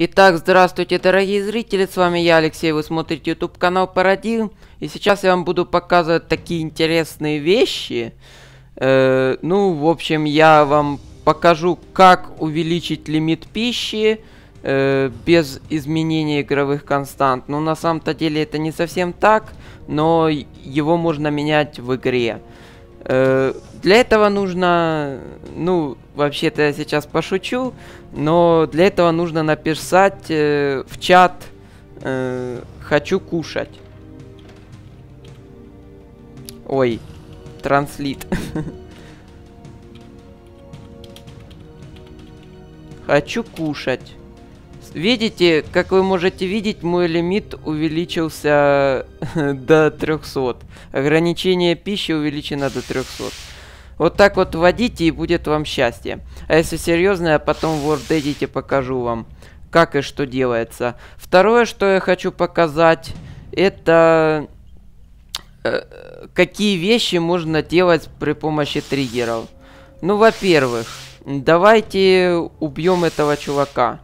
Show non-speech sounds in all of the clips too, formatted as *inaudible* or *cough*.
Итак, здравствуйте, дорогие зрители, с вами я, Алексей, вы смотрите YouTube канал Парадигм, и сейчас я вам буду показывать такие интересные вещи. Э, ну, в общем, я вам покажу, как увеличить лимит пищи -э без изменения игровых констант. Ну, на самом-то деле это не совсем так, но его можно менять в игре. Э, для этого нужно, ну, вообще-то я сейчас пошучу, но для этого нужно написать э, в чат э, «хочу кушать». Ой, транслит. *laughs* «Хочу кушать». Видите, как вы можете видеть, мой лимит увеличился э, *laughs* до 300. Ограничение пищи увеличено до 300. Вот так вот вводите и будет вам счастье. А если серьезно, я потом в WordEdit покажу вам, как и что делается. Второе, что я хочу показать, это э, какие вещи можно делать при помощи триггеров. Ну, во-первых, давайте убьем этого чувака.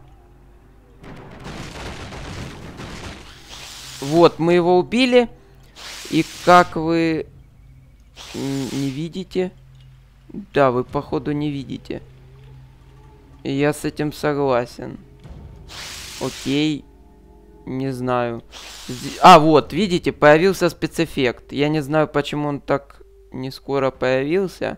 Вот, мы его убили. И как вы не видите... Да, вы походу не видите. Я с этим согласен. Окей. Не знаю. А, вот, видите, появился спецэффект. Я не знаю, почему он так не скоро появился.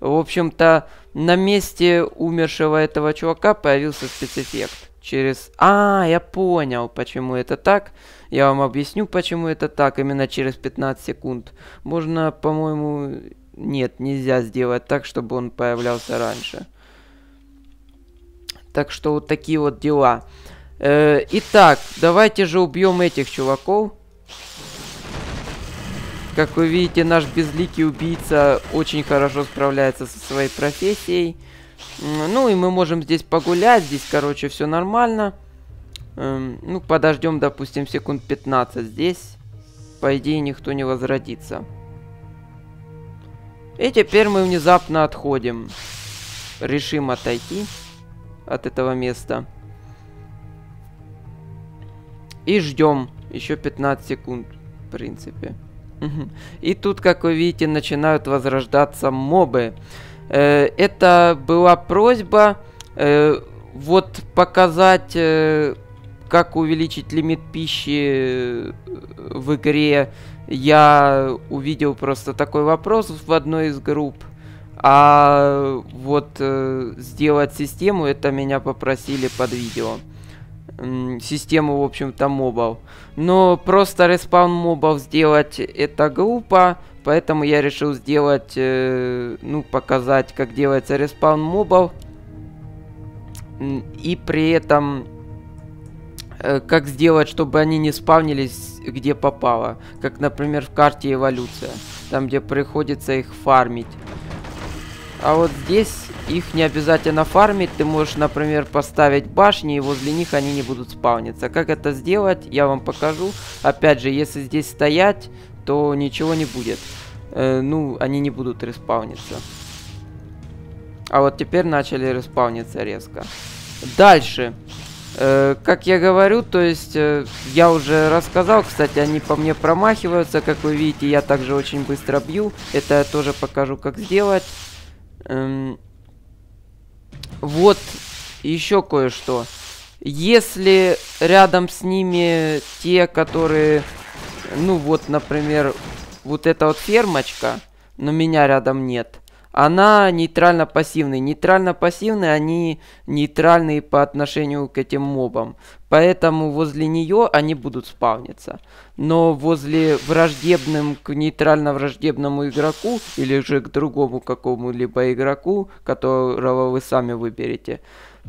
В общем-то, на месте умершего этого чувака появился спецэффект. Через... А, я понял, почему это так. Я вам объясню, почему это так, именно через 15 секунд. Можно, по-моему... Нет, нельзя сделать так, чтобы он появлялся раньше. Так что вот такие вот дела. Э, итак, давайте же убьем этих чуваков. Как вы видите, наш безликий убийца очень хорошо справляется со своей профессией. Ну и мы можем здесь погулять, здесь, короче, все нормально. Нормально. Эм, ну, подождем, допустим, секунд 15 здесь. По идее, никто не возродится. И теперь мы внезапно отходим. Решим отойти от этого места. И ждем еще 15 секунд, в принципе. И тут, как вы видите, начинают возрождаться мобы. Э, это была просьба э, вот показать... Э, как увеличить лимит пищи э, в игре, я увидел просто такой вопрос в одной из групп. А вот э, сделать систему, это меня попросили под видео. систему, в общем-то, мобов. Но просто респаун мобов сделать это глупо, поэтому я решил сделать, э, ну, показать, как делается респаун мобов. И при этом Э, как сделать, чтобы они не спавнились где попало. Как, например, в карте Эволюция, там, где приходится их фармить. А вот здесь их не обязательно фармить. Ты можешь, например, поставить башни, и возле них они не будут спавниться. Как это сделать, я вам покажу. Опять же, если здесь стоять, то ничего не будет. Э, ну, они не будут респауниться. А вот теперь начали респауниться резко. Дальше. Э, как я говорю, то есть э, я уже рассказал, кстати, они по мне промахиваются, как вы видите, я также очень быстро бью. Это я тоже покажу, как сделать. Эм, вот еще кое-что. Если рядом с ними те, которые, ну вот, например, вот эта вот фермочка, но меня рядом нет, она нейтрально-пассивный. Нейтрально-пассивные, они нейтральные по отношению к этим мобам. Поэтому возле нее они будут спавниться. Но возле враждебным к нейтрально-враждебному игроку или же к другому какому-либо игроку, которого вы сами выберете,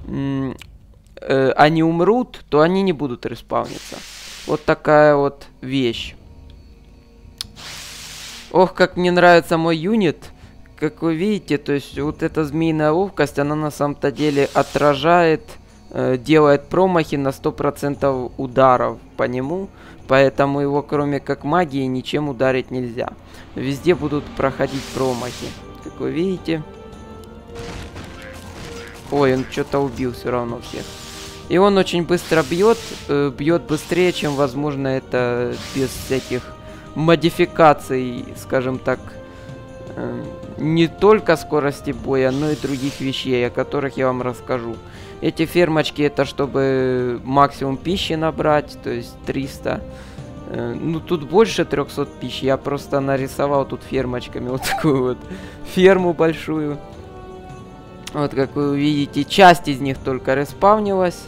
э, они умрут, то они не будут респавниться. Вот такая вот вещь. Ох, как мне нравится мой юнит как вы видите, то есть вот эта змеиная ловкость, она на самом-то деле отражает, э, делает промахи на 100% ударов по нему, поэтому его кроме как магии ничем ударить нельзя. Везде будут проходить промахи, как вы видите. Ой, он что-то убил все равно всех. И он очень быстро бьет, э, бьет быстрее, чем возможно это без всяких модификаций, скажем так, Эм, не только скорости боя, но и других вещей, о которых я вам расскажу. Эти фермочки это чтобы максимум пищи набрать, то есть 300. Э, ну тут больше 300 пищи. я просто нарисовал тут фермочками вот такую вот ферму большую. Вот как вы видите, часть из них только респавнилась,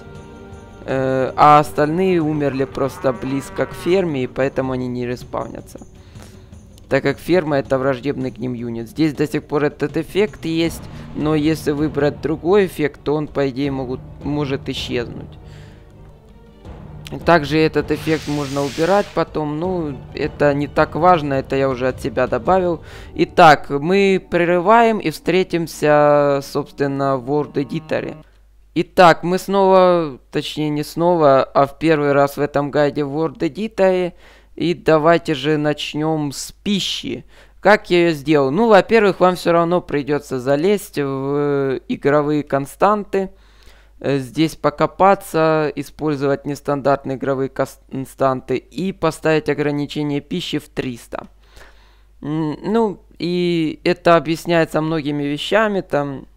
э, а остальные умерли просто близко к ферме, и поэтому они не респавнятся так как ферма это враждебный к ним юнит. Здесь до сих пор этот эффект есть, но если выбрать другой эффект, то он, по идее, могут, может исчезнуть. Также этот эффект можно убирать потом, ну, это не так важно, это я уже от себя добавил. Итак, мы прерываем и встретимся, собственно, в Word Editor. Итак, мы снова, точнее не снова, а в первый раз в этом гайде в Word Editor и давайте же начнем с пищи. Как я ее сделал? Ну, во-первых, вам все равно придется залезть в э, игровые константы. Э, здесь покопаться, использовать нестандартные игровые константы и поставить ограничение пищи в 300. Ну, и это объясняется многими вещами, там...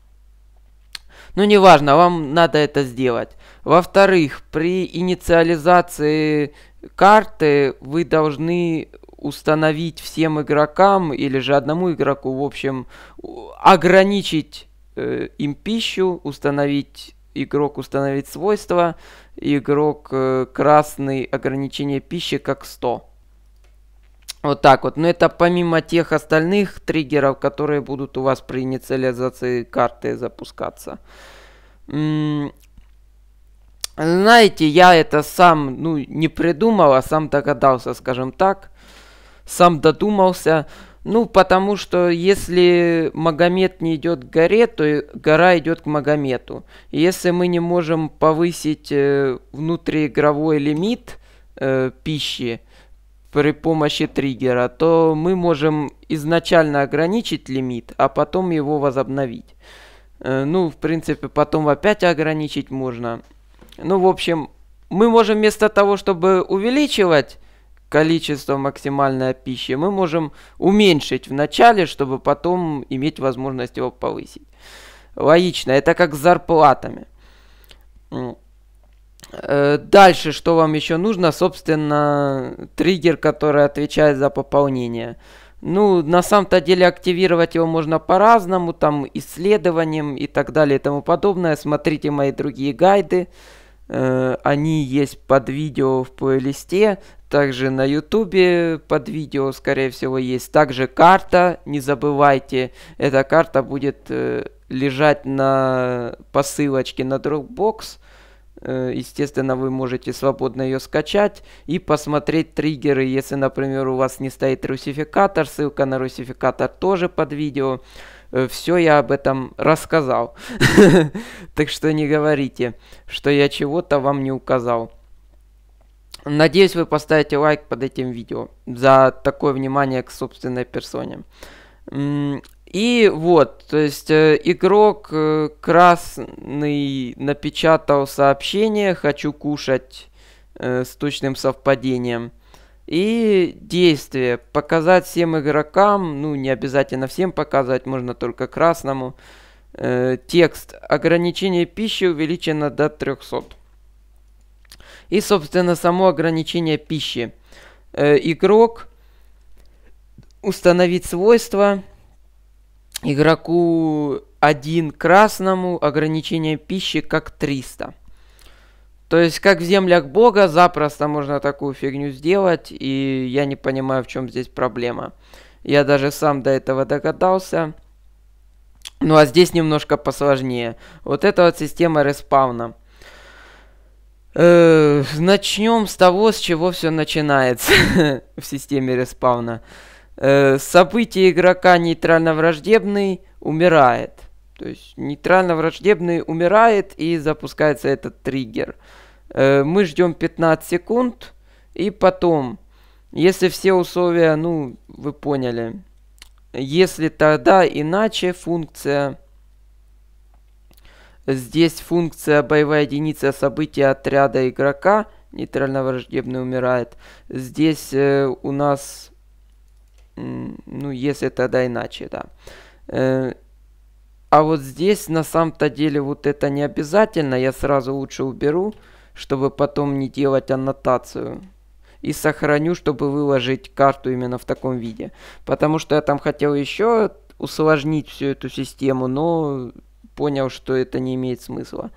Ну, неважно, вам надо это сделать. Во-вторых, при инициализации карты вы должны установить всем игрокам или же одному игроку, в общем, ограничить э, им пищу, установить игрок установить свойства, игрок э, красный ограничение пищи как 100. Вот так вот. Но это помимо тех остальных триггеров, которые будут у вас при инициализации карты запускаться. Знаете, я это сам, ну, не придумал, а сам догадался, скажем так. Сам додумался. Ну, потому что если Магомед не идет к горе, то гора идет к Магомету. если мы не можем повысить э, внутриигровой лимит э, пищи при помощи триггера, то мы можем изначально ограничить лимит, а потом его возобновить. Э, ну, в принципе, потом опять ограничить можно. Ну, в общем, мы можем вместо того, чтобы увеличивать количество максимальной пищи, мы можем уменьшить в начале, чтобы потом иметь возможность его повысить. Логично, это как с зарплатами. Э, дальше, что вам еще нужно, собственно, триггер, который отвечает за пополнение. Ну, на самом-то деле активировать его можно по-разному, там исследованием и так далее и тому подобное. Смотрите мои другие гайды. Э, они есть под видео в плейлисте, также на ютубе под видео, скорее всего, есть. Также карта, не забывайте, эта карта будет э, лежать на посылочке на Dropbox. Э, естественно, вы можете свободно ее скачать и посмотреть триггеры, если, например, у вас не стоит русификатор. Ссылка на русификатор тоже под видео. Э, все я об этом рассказал. *laughs* Так что не говорите, что я чего-то вам не указал. Надеюсь, вы поставите лайк под этим видео за такое внимание к собственной персоне. И вот, то есть э, игрок э, красный напечатал сообщение «Хочу кушать» с точным совпадением – и действие. Показать всем игрокам, ну не обязательно всем показывать, можно только красному. Э, текст. Ограничение пищи увеличено до 300. И, собственно, само ограничение пищи. Э, игрок установить свойства игроку 1 красному ограничение пищи как 300. То есть, как в землях Бога, запросто можно такую фигню сделать, и я не понимаю, в чем здесь проблема. Я даже сам до этого догадался. Ну а здесь немножко посложнее. Вот эта вот система респауна. Э, начнем с того, с чего все начинается *laughs* в системе респауна. Э, событие игрока нейтрально-враждебный умирает. То есть нейтрально-враждебный умирает и запускается этот триггер. Э, мы ждем 15 секунд и потом, если все условия, ну, вы поняли, если тогда иначе функция, здесь функция боевая единица события отряда игрока, нейтрально-враждебный умирает. Здесь э, у нас, ну, если тогда иначе, да. Э, а вот здесь на самом-то деле вот это не обязательно. Я сразу лучше уберу, чтобы потом не делать аннотацию. И сохраню, чтобы выложить карту именно в таком виде. Потому что я там хотел еще усложнить всю эту систему, но понял, что это не имеет смысла.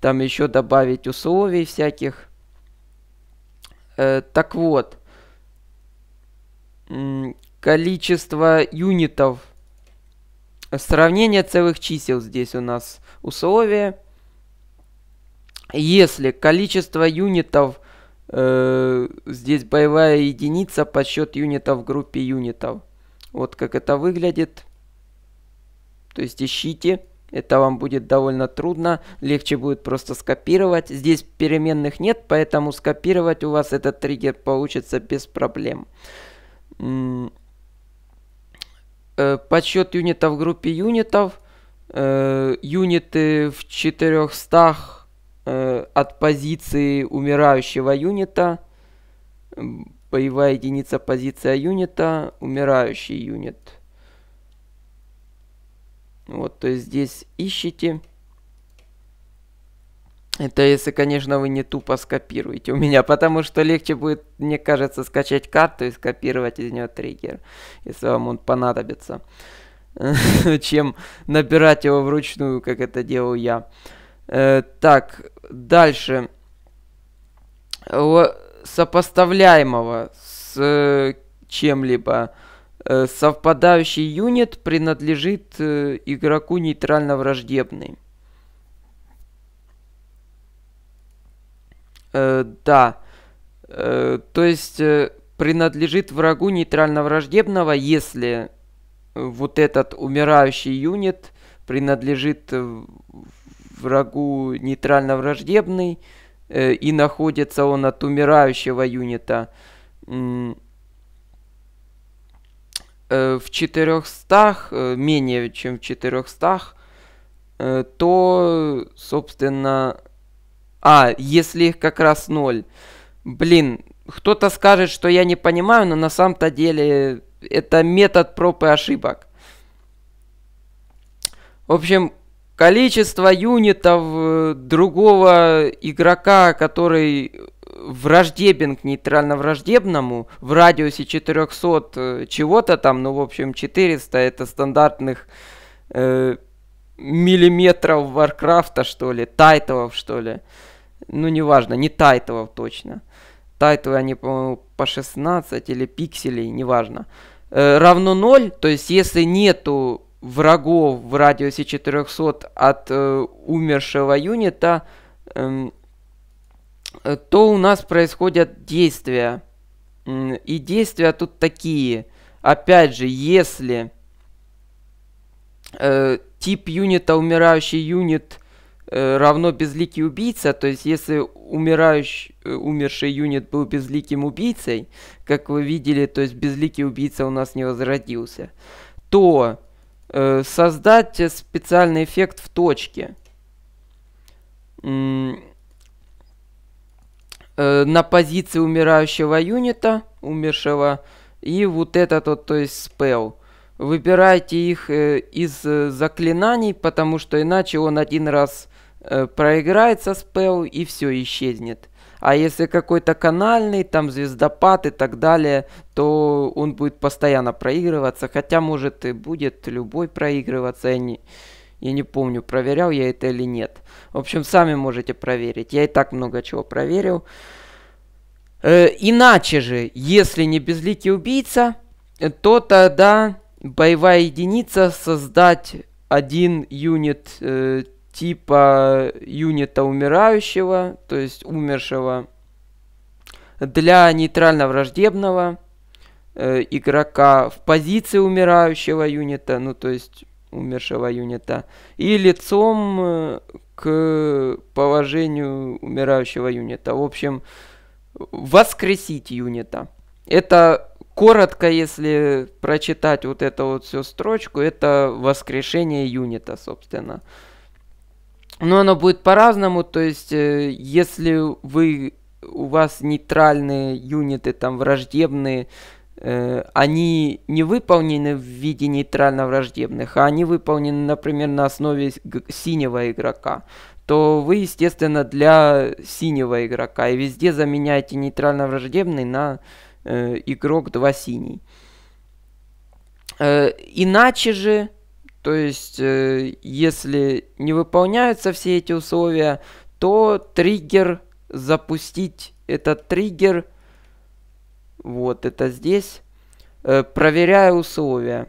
Там еще добавить условий всяких. Э, так вот. Количество юнитов Сравнение целых чисел здесь у нас условие. Если количество юнитов, э, здесь боевая единица подсчет юнитов в группе юнитов. Вот как это выглядит. То есть ищите. Это вам будет довольно трудно. Легче будет просто скопировать. Здесь переменных нет, поэтому скопировать у вас этот триггер получится без проблем. Э, подсчет юнитов в группе юнитов. Э, юниты в 400 э, от позиции умирающего юнита. Боевая единица позиция юнита, умирающий юнит. Вот, то есть здесь ищите. Это если, конечно, вы не тупо скопируете у меня, потому что легче будет, мне кажется, скачать карту и скопировать из нее триггер, если вам он понадобится, *laughs* чем набирать его вручную, как это делал я. Э, так, дальше. Сопоставляемого с э, чем-либо э, совпадающий юнит принадлежит игроку нейтрально враждебный. Э, да. Э, то есть э, принадлежит врагу нейтрально-враждебного, если вот этот умирающий юнит принадлежит э, врагу нейтрально-враждебный э, и находится он от умирающего юнита э, в 400, э, менее чем в 400, э, то, собственно, а, если их как раз ноль. Блин, кто-то скажет, что я не понимаю, но на самом-то деле это метод проб и ошибок. В общем, количество юнитов э, другого игрока, который враждебен к нейтрально-враждебному в радиусе 400 э, чего-то там, ну, в общем, 400 это стандартных э, миллиметров Варкрафта, что ли, тайтлов, что ли. Э, ну неважно, не тайтовов точно. Тайтовые они, по-моему, по 16 или пикселей, неважно. Э, равно 0, то есть если нету врагов в радиусе 400 от э, умершего юнита, эм, э, то у нас происходят действия. И действия тут такие. Опять же, если э, тип юнита, умирающий юнит, Э, равно безликий убийца, то есть если умирающий, э, умерший юнит был безликим убийцей, как вы видели, то есть безликий убийца у нас не возродился, то э, создать специальный эффект в точке. э, на позиции умирающего юнита, умершего, и вот этот вот, то есть спел Выбирайте их э, из э, заклинаний, потому что иначе он один раз Э, проиграется спел и все исчезнет. А если какой-то канальный, там звездопад и так далее, то он будет постоянно проигрываться, хотя может и будет любой проигрываться, я не, я не помню, проверял я это или нет. В общем, сами можете проверить, я и так много чего проверил. Э, иначе же, если не безликий убийца, то тогда боевая единица создать один юнит э, типа юнита умирающего, то есть умершего, для нейтрально-враждебного э, игрока в позиции умирающего юнита, ну то есть умершего юнита, и лицом э, к положению умирающего юнита. В общем, воскресить юнита. Это коротко, если прочитать вот эту вот всю строчку, это воскрешение юнита, собственно. Но оно будет по-разному, то есть, э, если вы у вас нейтральные юниты, там, враждебные, э, они не выполнены в виде нейтрально-враждебных, а они выполнены, например, на основе синего игрока, то вы, естественно, для синего игрока и везде заменяете нейтрально-враждебный на э, игрок 2 синий. Э, иначе же то есть, э, если не выполняются все эти условия, то триггер запустить этот триггер. Вот это здесь. Э, проверяя условия.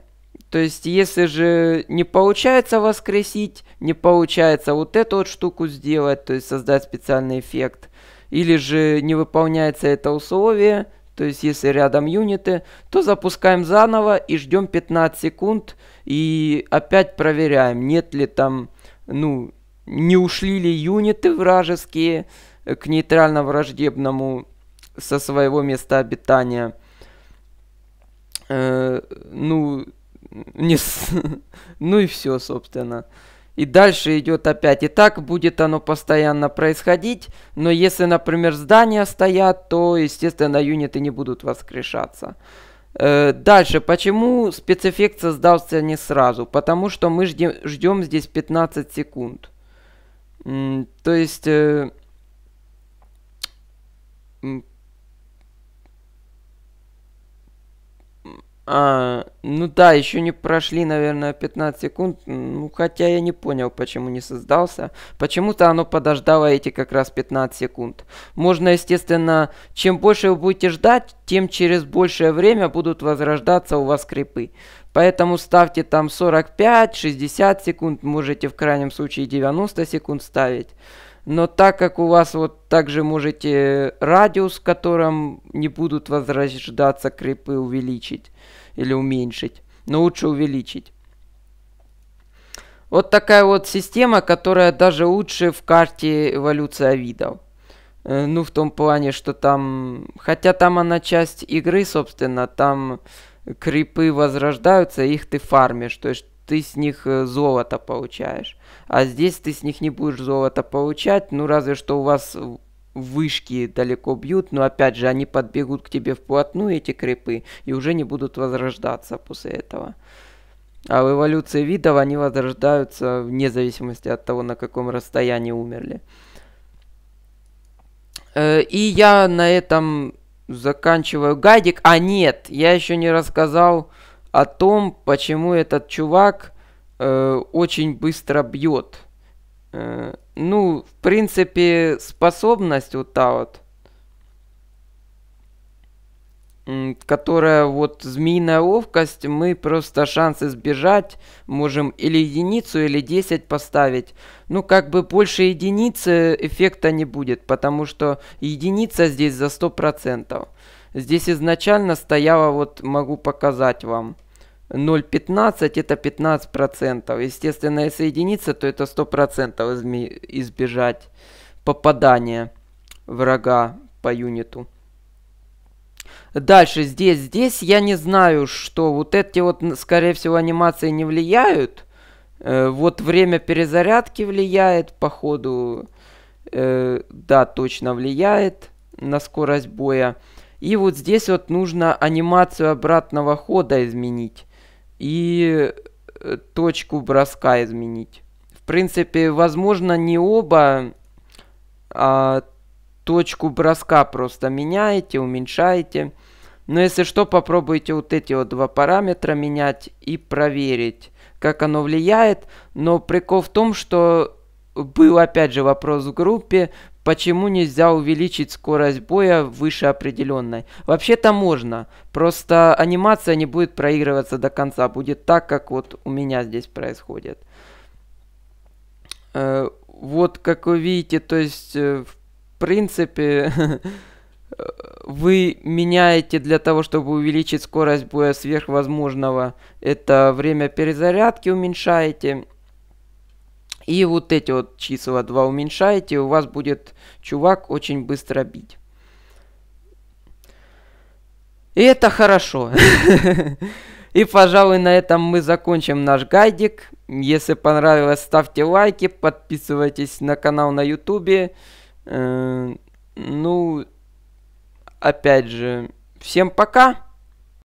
То есть, если же не получается воскресить, не получается вот эту вот штуку сделать, то есть создать специальный эффект, или же не выполняется это условие, то есть, если рядом юниты, то запускаем заново и ждем 15 секунд. И опять проверяем, нет ли там, ну, не ушли ли юниты вражеские к нейтрально-враждебному со своего места обитания. Э, ну, не... *laughs* ну и все, собственно и дальше идет опять. И так будет оно постоянно происходить, но если, например, здания стоят, то, естественно, юниты не будут воскрешаться. Э, дальше, почему спецэффект создался не сразу? Потому что мы ждем, ждем здесь 15 секунд. То есть э, А, ну да, еще не прошли, наверное, 15 секунд. Ну, хотя я не понял, почему не создался. Почему-то оно подождало эти как раз 15 секунд. Можно, естественно, чем больше вы будете ждать, тем через большее время будут возрождаться у вас крипы. Поэтому ставьте там 45-60 секунд, можете в крайнем случае 90 секунд ставить. Но так как у вас вот также можете радиус, которым не будут возрождаться крипы, увеличить или уменьшить, но лучше увеличить. Вот такая вот система, которая даже лучше в карте эволюция видов. Э, ну, в том плане, что там... Хотя там она часть игры, собственно, там крипы возрождаются, их ты фармишь, то есть ты с них э, золото получаешь. А здесь ты с них не будешь золото получать, ну разве что у вас вышки далеко бьют, но опять же они подбегут к тебе вплотную, эти крипы, и уже не будут возрождаться после этого. А в эволюции видов они возрождаются вне зависимости от того, на каком расстоянии умерли. Э, и я на этом заканчиваю гайдик. А нет, я еще не рассказал о том, почему этот чувак э, очень быстро бьет. Э, ну, в принципе, способность вот та вот, которая вот змеиная ловкость, мы просто шансы сбежать можем или единицу, или 10 поставить. Ну, как бы больше единицы эффекта не будет, потому что единица здесь за 100%. Здесь изначально стояла, вот могу показать вам – 0,15 это 15 процентов. Естественно, если единица, то это 100 процентов избежать попадания врага по юниту. Дальше здесь, здесь я не знаю, что вот эти вот, скорее всего, анимации не влияют. Э, вот время перезарядки влияет, походу, э, да, точно влияет на скорость боя. И вот здесь вот нужно анимацию обратного хода изменить и э, точку броска изменить. В принципе, возможно, не оба, а точку броска просто меняете, уменьшаете. Но если что, попробуйте вот эти вот два параметра менять и проверить, как оно влияет. Но прикол в том, что был опять же вопрос в группе Почему нельзя увеличить скорость боя выше определенной? Вообще-то можно, просто анимация не будет проигрываться до конца, будет так, как вот у меня здесь происходит. Э, вот, как вы видите, то есть, э, в принципе, *laughs* вы меняете для того, чтобы увеличить скорость боя сверхвозможного, это время перезарядки уменьшаете, и вот эти вот числа 2 уменьшаете, у вас будет чувак очень быстро бить. И это хорошо. *laughs* И, пожалуй, на этом мы закончим наш гайдик. Если понравилось, ставьте лайки, подписывайтесь на канал на ютубе. Э, ну, опять же, всем пока!